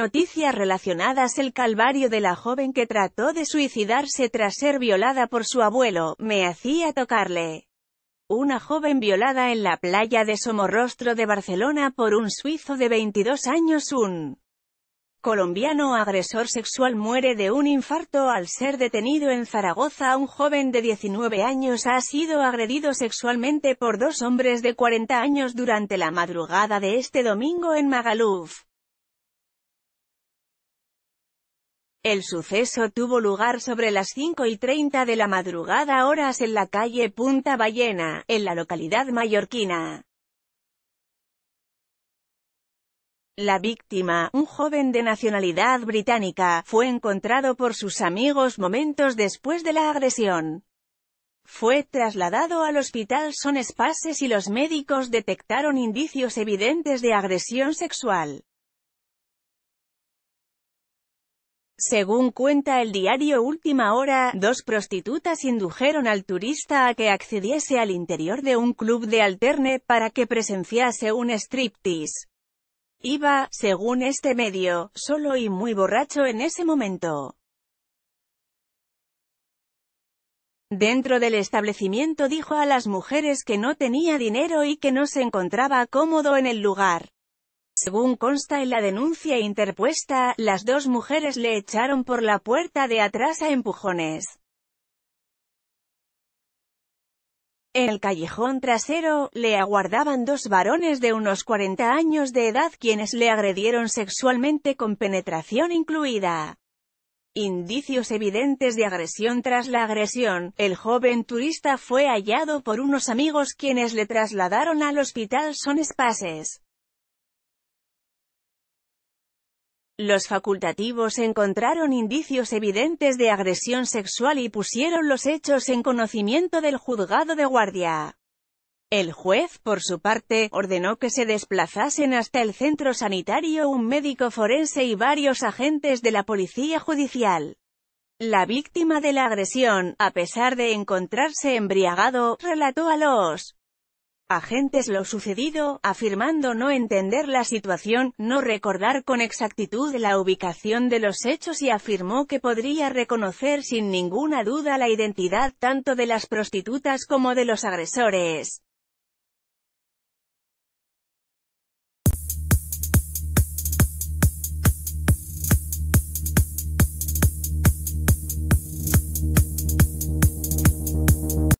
Noticias relacionadas El calvario de la joven que trató de suicidarse tras ser violada por su abuelo, me hacía tocarle. Una joven violada en la playa de Somorrostro de Barcelona por un suizo de 22 años un colombiano agresor sexual muere de un infarto al ser detenido en Zaragoza. Un joven de 19 años ha sido agredido sexualmente por dos hombres de 40 años durante la madrugada de este domingo en Magaluf. El suceso tuvo lugar sobre las 5 y 30 de la madrugada horas en la calle Punta Ballena, en la localidad mallorquina. La víctima, un joven de nacionalidad británica, fue encontrado por sus amigos momentos después de la agresión. Fue trasladado al hospital Son Espaces y los médicos detectaron indicios evidentes de agresión sexual. Según cuenta el diario Última Hora, dos prostitutas indujeron al turista a que accediese al interior de un club de alterne para que presenciase un striptease. Iba, según este medio, solo y muy borracho en ese momento. Dentro del establecimiento dijo a las mujeres que no tenía dinero y que no se encontraba cómodo en el lugar. Según consta en la denuncia interpuesta, las dos mujeres le echaron por la puerta de atrás a empujones. En el callejón trasero, le aguardaban dos varones de unos 40 años de edad quienes le agredieron sexualmente con penetración incluida. Indicios evidentes de agresión tras la agresión, el joven turista fue hallado por unos amigos quienes le trasladaron al hospital Son Espaces. Los facultativos encontraron indicios evidentes de agresión sexual y pusieron los hechos en conocimiento del juzgado de guardia. El juez, por su parte, ordenó que se desplazasen hasta el centro sanitario un médico forense y varios agentes de la policía judicial. La víctima de la agresión, a pesar de encontrarse embriagado, relató a los agentes lo sucedido, afirmando no entender la situación, no recordar con exactitud la ubicación de los hechos y afirmó que podría reconocer sin ninguna duda la identidad tanto de las prostitutas como de los agresores.